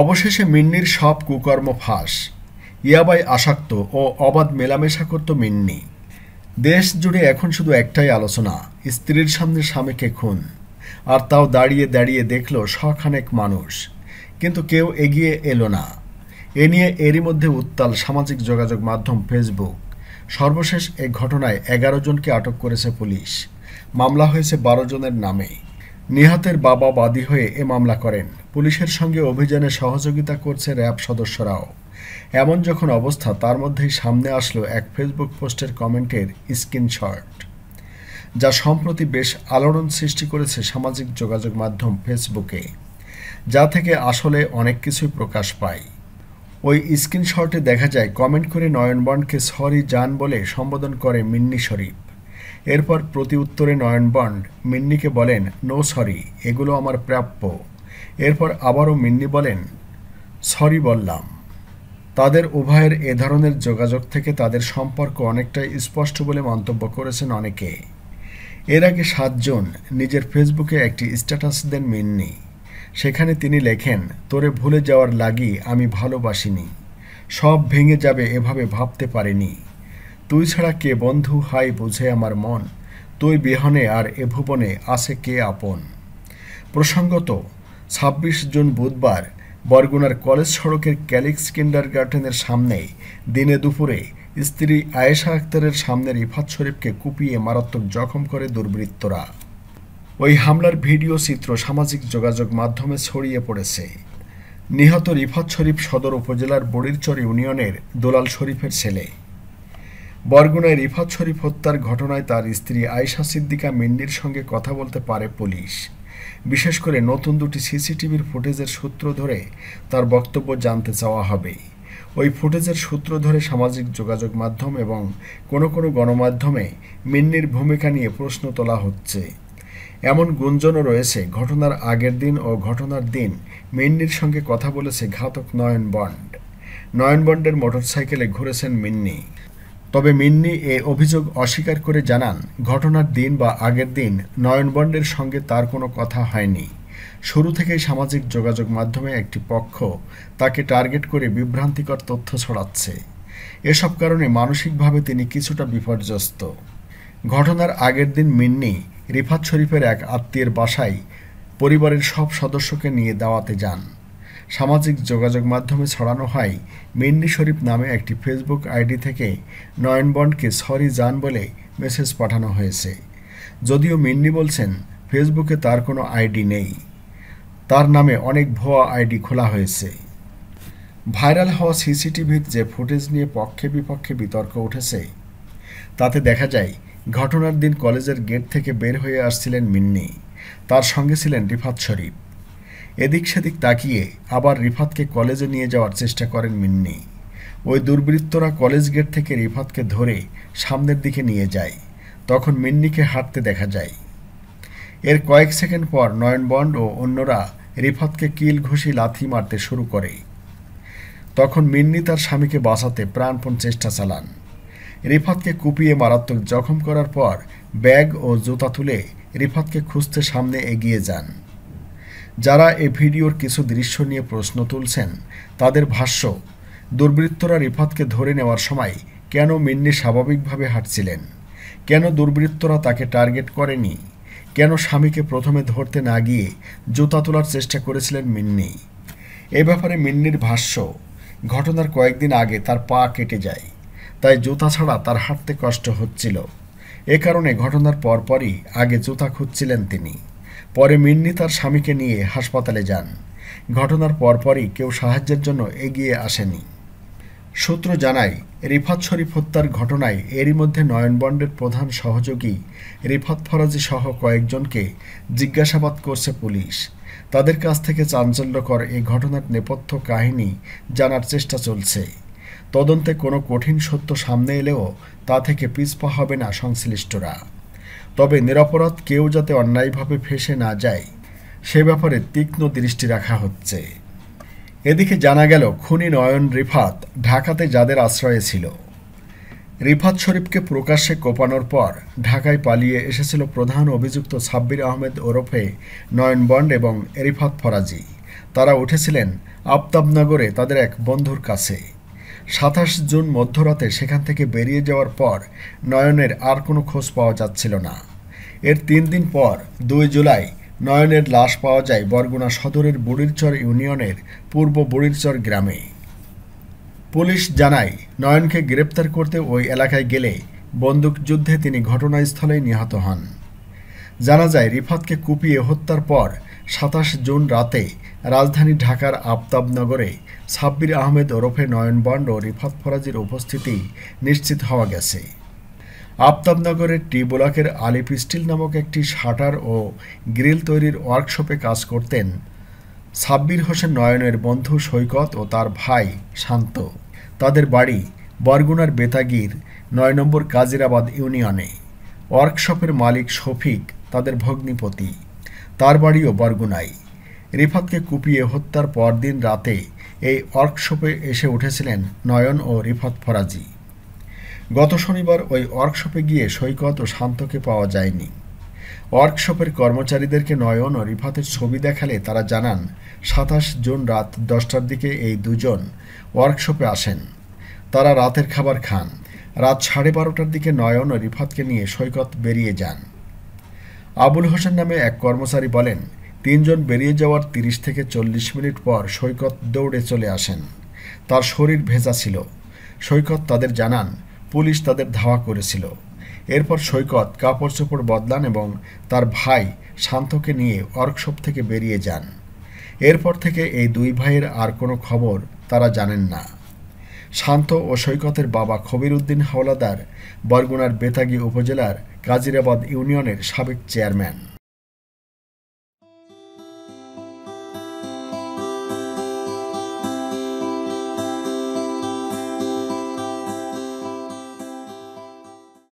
অবশেষে মিন্নির সব কুকর্ম ফাঁস ইয়াবাই আসক্ত ও অবাধ মেলামেশা করত মিন্নি দেশ জুড়ে এখন শুধু একটাই আলোচনা স্ত্রীর সামনে স্বামীকে খুন আর তাও দাঁড়িয়ে দাঁড়িয়ে দেখল শখানেক মানুষ কিন্তু কেউ এগিয়ে এলো না এ নিয়ে এরই মধ্যে উত্তাল সামাজিক যোগাযোগ মাধ্যম ফেসবুক সর্বশেষ এই ঘটনায় এগারো জনকে আটক করেছে পুলিশ মামলা হয়েছে বারো জনের নামে নিহাতের বাবা বাদী হয়ে এ মামলা করেন পুলিশের সঙ্গে অভিযানে সহযোগিতা করছে র্যাব সদস্যরাও এমন যখন অবস্থা তার মধ্যেই সামনে আসলো এক ফেসবুক পোস্টের কমেন্টের স্ক্রিনশট যা সম্প্রতি বেশ আলোড়ন সৃষ্টি করেছে সামাজিক যোগাযোগ মাধ্যম ফেসবুকে যা থেকে আসলে অনেক কিছুই প্রকাশ পায় ওই স্ক্রিনশটে দেখা যায় কমেন্ট করে নয়নবর্ণকে সরি যান বলে সম্বোধন করে মিন্নি শরীফ এরপর প্রতি উত্তরে নয়নবন্ড মিন্নিকে বলেন নো সরি এগুলো আমার প্রাপ্য এরপর আবারও মিন্নি বলেন সরি বললাম তাদের উভয়ের এ ধরনের যোগাযোগ থেকে তাদের সম্পর্ক অনেকটাই স্পষ্ট বলে মন্তব্য করেছেন অনেকে এর আগে সাতজন নিজের ফেসবুকে একটি স্ট্যাটাস দেন মিন্নি সেখানে তিনি লেখেন তোরে ভুলে যাওয়ার লাগি আমি ভালোবাসিনি সব ভেঙে যাবে এভাবে ভাবতে পারিনি তুই ছাড়া কে বন্ধু হাই বুঝে আমার মন তুই বিহনে আর এ ভুবনে আছে কে আপন প্রসঙ্গত ছাব্বিশ জুন বুধবার বরগুনার কলেজ সড়কের ক্যালিক্স কিন্ডার গার্ডেনের সামনে দিনে দুপুরে স্ত্রী আয়েশা আক্তারের সামনের ইফাত শরীফকে কুপিয়ে মারাত্মক জখম করে দুর্বৃত্তরা ওই হামলার ভিডিও চিত্র সামাজিক যোগাযোগ মাধ্যমে ছড়িয়ে পড়েছে নিহত রিফাত শরীফ সদর উপজেলার বড়িরচর ইউনিয়নের দোলাল শরীফের ছেলে বরগুনায় রিফাত শরীফ হত্যার ঘটনায় তার স্ত্রী আয়েশা সিদ্দিকা মিন্ডির সঙ্গে কথা বলতে পারে পুলিশ বিশেষ করে নতুন দুটি সিসিটিভির ফুটেজের সূত্র ধরে তার বক্তব্য জানতে চাওয়া হবে ওই ফুটেজের সূত্র ধরে সামাজিক যোগাযোগ মাধ্যম এবং কোনো কোনো গণমাধ্যমে মিন্নির ভূমিকা নিয়ে প্রশ্ন তোলা হচ্ছে এমন গুঞ্জনও রয়েছে ঘটনার আগের দিন ও ঘটনার দিন মিন্নির সঙ্গে কথা বলেছে ঘাতক নয়ন বন্ড নয়ন বন্ডের মোটরসাইকেলে ঘুরেছেন মিন্নি তবে মিন্নি এ অভিযোগ অস্বীকার করে জানান ঘটনার দিন বা আগের দিন নয়নবন্ডের সঙ্গে তার কোনো কথা হয়নি শুরু থেকেই সামাজিক যোগাযোগ মাধ্যমে একটি পক্ষ তাকে টার্গেট করে বিভ্রান্তিকর তথ্য ছড়াচ্ছে এসব কারণে মানসিকভাবে তিনি কিছুটা বিপর্যস্ত ঘটনার আগের দিন মিন্নি রিফাত শরীফের এক আত্মীয়ের বাসায় পরিবারের সব সদস্যকে নিয়ে দাওয়াতে যান সামাজিক যোগাযোগ মাধ্যমে ছড়ানো হয় মিন্নি শরীফ নামে একটি ফেসবুক আইডি থেকে নয়নবনকে সরি যান বলে মেসেজ পাঠানো হয়েছে যদিও মিন্নি বলছেন ফেসবুকে তার কোনো আইডি নেই তার নামে অনেক ভুয়া আইডি খোলা হয়েছে ভাইরাল হওয়া সিসিটিভির যে ফুটেজ নিয়ে পক্ষে বিপক্ষে বিতর্ক উঠেছে তাতে দেখা যায় ঘটনার দিন কলেজের গেট থেকে বের হয়ে আসছিলেন মিন্নি তার সঙ্গে ছিলেন রিফাত শরীফ এদিক সেদিক তাকিয়ে আবার রিফাতকে কলেজে নিয়ে যাওয়ার চেষ্টা করেন মিন্নি ওই দুর্বৃত্তরা কলেজ গেট থেকে রিফাতকে ধরে সামনের দিকে নিয়ে যায় তখন মিন্নিকে হাঁটতে দেখা যায় এর কয়েক সেকেন্ড পর নয়নবন্ড ও অন্যরা রিফাতকে কিল ঘষি লাথি মারতে শুরু করে তখন মিন্নি তার স্বামীকে বাঁচাতে প্রাণপণ চেষ্টা চালান রিফাতকে কুপিয়ে মারাত্মক জখম করার পর ব্যাগ ও জুতা তুলে রিফাতকে খুঁজতে সামনে এগিয়ে যান যারা এ ভিডিওর কিছু দৃশ্য নিয়ে প্রশ্ন তুলছেন তাদের ভাষ্য দুর্বৃত্তরা রিফাতকে ধরে নেওয়ার সময় কেন মিন্নি স্বাভাবিকভাবে হাঁটছিলেন কেন দুর্বৃত্তরা তাকে টার্গেট করেনি কেন স্বামীকে প্রথমে ধরতে না গিয়ে জুতা তোলার চেষ্টা করেছিলেন মিন্নি এ ব্যাপারে মিন্নির ভাষ্য ঘটনার কয়েকদিন আগে তার পা কেটে যায় তাই জুতা ছাড়া তার হাঁটতে কষ্ট হচ্ছিল এ কারণে ঘটনার পরপরই আগে জুতা খুঁজছিলেন তিনি পরে মিন্নি তার স্বামীকে নিয়ে হাসপাতালে যান ঘটনার পরপরই কেউ সাহায্যের জন্য এগিয়ে আসেনি সূত্র জানায় রিফাত শরীফ হত্যার ঘটনায় এরই মধ্যে নয়নবন্ডের প্রধান সহযোগী রিফাত ফরাজি সহ কয়েকজনকে জিজ্ঞাসাবাদ করছে পুলিশ তাদের কাছ থেকে চাঞ্চল্যকর এই ঘটনার নেপথ্য কাহিনী জানার চেষ্টা চলছে তদন্তে কোনো কঠিন সত্য সামনে এলেও তা থেকে পিছপা হবে না সংশ্লিষ্টরা তবে নিরপরাধ কেউ যাতে অন্যায়ভাবে ফেসে না যায় সে ব্যাপারে তীক্ষ্ণ দৃষ্টি রাখা হচ্ছে এদিকে জানা গেল খুনি নয়ন রিফাত ঢাকাতে যাদের আশ্রয়ে ছিল রিফাত শরীফকে প্রকাশ্যে কোপানোর পর ঢাকায় পালিয়ে এসেছিল প্রধান অভিযুক্ত সাব্বির আহমেদ ওরফে নয়ন বন্ড এবং রিফাত ফরাজি তারা উঠেছিলেন আফতাবনগরে তাদের এক বন্ধুর কাছে সাতাশ জুন মধ্যরাতে সেখান থেকে বেরিয়ে যাওয়ার পর নয়নের আর কোনো খোঁজ পাওয়া যাচ্ছিল না এর তিন দিন পর দুই জুলাই নয়নের লাশ পাওয়া যায় বরগুনা সদরের বুড়িরচর ইউনিয়নের পূর্ব বুড়িরচর গ্রামে পুলিশ জানায় নয়নকে গ্রেপ্তার করতে ওই এলাকায় গেলে বন্দুকযুদ্ধে তিনি ঘটনাস্থলেই নিহত হন জানা যায় রিফাতকে কুপিয়ে হত্যার পর সাতাশ জুন রাতে রাজধানী ঢাকার আফতাবনগরে সাব্বির আহমেদ ওরফে বান্ড ও রিফাত ফরাজির উপস্থিতি নিশ্চিত হওয়া গেছে আফতাবনগরের টি ব্লকের আলিফ স্টিল নামক একটি শাটার ও গ্রিল তৈরির ওয়ার্কশপে কাজ করতেন সাব্বির হোসেন নয়নের বন্ধু সৈকত ও তার ভাই শান্ত তাদের বাড়ি বরগুনার বেতাগির নয় নম্বর কাজিরাবাদ ইউনিয়নে ওয়ার্কশপের মালিক শফিক তাদের ভগ্নিপতি তার বাড়িও বরগুনাই রিফাতকে কুপিয়ে হত্যার পরদিন রাতে এই ওয়ার্কশপে এসে উঠেছিলেন নয়ন ও রিফাত ফরাজি গত শনিবার ওই ওয়ার্কশপে গিয়ে সৈকত ও শান্তকে পাওয়া যায়নি ওয়ার্কশপের কর্মচারীদেরকে নয়ন ও রিফাতের ছবি দেখালে তারা জানান সাতাশ জুন রাত দশটার দিকে এই দুজন ওয়ার্কশপে আসেন তারা রাতের খাবার খান রাত সাড়ে বারোটার দিকে নয়ন ও রিফাতকে নিয়ে সৈকত বেরিয়ে যান আবুল হোসেন নামে এক কর্মচারী বলেন তিনজন বেরিয়ে যাওয়ার তিরিশ থেকে চল্লিশ মিনিট পর সৈকত দৌড়ে চলে আসেন তার শরীর ভেজা ছিল সৈকত তাদের জানান পুলিশ তাদের ধাওয়া করেছিল এরপর সৈকত কাপড় চোপড় বদলান এবং তার ভাই শান্তকে নিয়ে ওয়ার্কশপ থেকে বেরিয়ে যান এরপর থেকে এই দুই ভাইয়ের আর কোনো খবর তারা জানেন না শান্ত ও সৈকতের বাবা খবির উদ্দিন হাওলাদার বরগুনার বেতাগী উপজেলার গাজিরাবাদ ইউনিয়নের সাবেক চেয়ারম্যান